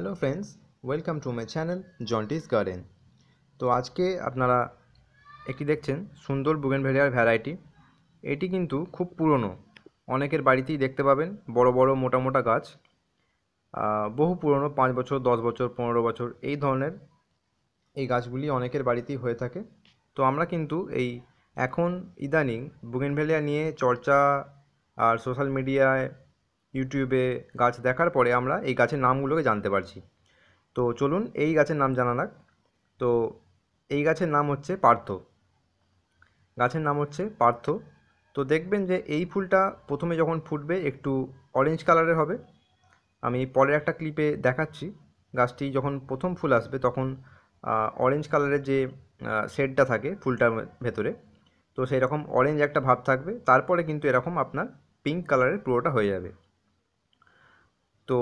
hello friends welcome to my channel Jonty's garden তো আজকে আপনারা একটি দেখছেন সুন্দর বুগেন বুগেনভেলিয়ার ভ্যারাইটি এটি কিন্তু খুব পুরনো অনেকের বাড়িতেই দেখতে পাবেন বড় বড় মোটা মোটা গাছ বহু পুরনো পাঁচ বছর দশ বছর পনেরো বছর এই ধরনের এই গাছগুলি অনেকের বাড়িতেই হয়ে থাকে তো আমরা কিন্তু এই এখন ইদানিং বুগেনভেলিয়া নিয়ে চর্চা আর সোশ্যাল মিডিয়ায় ইউটিউবে গাছ দেখার পরে আমরা এই গাছের নামগুলোকে জানতে পারছি তো চলুন এই গাছের নাম জানা যাক তো এই গাছের নাম হচ্ছে পার্থ গাছের নাম হচ্ছে পার্থ তো দেখবেন যে এই ফুলটা প্রথমে যখন ফুটবে একটু অরেঞ্জ কালারের হবে আমি পরের একটা ক্লিপে দেখাচ্ছি গাছটি যখন প্রথম ফুল আসবে তখন অরেঞ্জ কালারের যে শেডটা থাকে ফুলটার ভেতরে তো সেই রকম অরেঞ্জ একটা ভাব থাকবে তারপরে কিন্তু এরকম আপনার পিঙ্ক কালারের পুরোটা হয়ে যাবে তো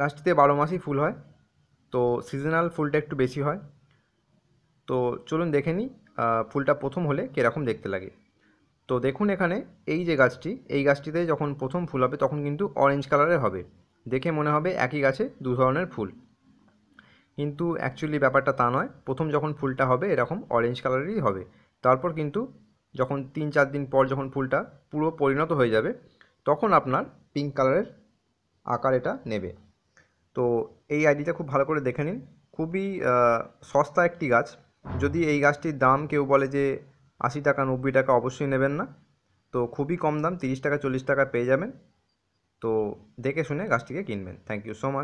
গাছটিতে বারো মাসই ফুল হয় তো সিজনাল ফুলটা একটু বেশি হয় তো চলুন দেখে নিই ফুলটা প্রথম হলে কীরকম দেখতে লাগে তো দেখুন এখানে এই যে গাছটি এই গাছটিতে যখন প্রথম ফুল হবে তখন কিন্তু অরেঞ্জ কালারের হবে দেখে মনে হবে একই গাছে দু ধরনের ফুল কিন্তু অ্যাকচুয়ালি ব্যাপারটা তা নয় প্রথম যখন ফুলটা হবে এরকম অরেঞ্জ কালারেরই হবে তারপর কিন্তু যখন তিন চার দিন পর যখন ফুলটা পুরো পরিণত হয়ে যাবে তখন আপনার পিঙ্ক কালারের আকার এটা নেবে তো এই আইডিটা খুব ভালো করে দেখে নিন খুবই সস্তা একটি গাছ যদি এই গাছটির দাম কেউ বলে যে আশি টাকা নব্বই টাকা অবশ্যই নেবেন না তো খুবই কম দাম তিরিশ টাকা চল্লিশ টাকা পেয়ে যাবেন তো দেখে শুনে গাছটিকে কিনবেন থ্যাংক ইউ সো মাচ